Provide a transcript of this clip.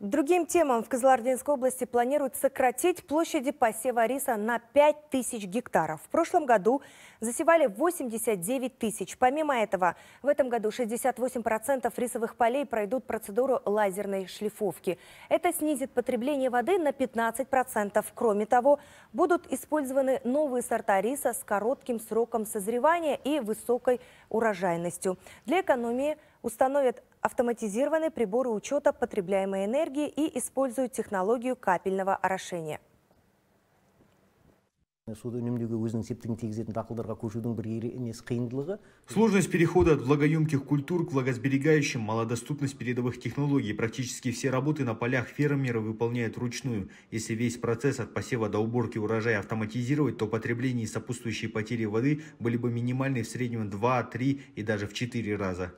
Другим темам в Кызылординской области планируют сократить площади посева риса на 5 тысяч гектаров. В прошлом году засевали 89 тысяч. Помимо этого, в этом году 68% рисовых полей пройдут процедуру лазерной шлифовки. Это снизит потребление воды на 15%. Кроме того, будут использованы новые сорта риса с коротким сроком созревания и высокой урожайностью. Для экономии установят автоматизированные приборы учета потребляемой энергии и используют технологию капельного орошения. Сложность перехода от влагоемких культур к влагосберегающим, малодоступность передовых технологий. Практически все работы на полях фермеры выполняют ручную. Если весь процесс от посева до уборки урожая автоматизировать, то потребление и сопутствующие потери воды были бы минимальны в среднем 2, 3 и даже в 4 раза.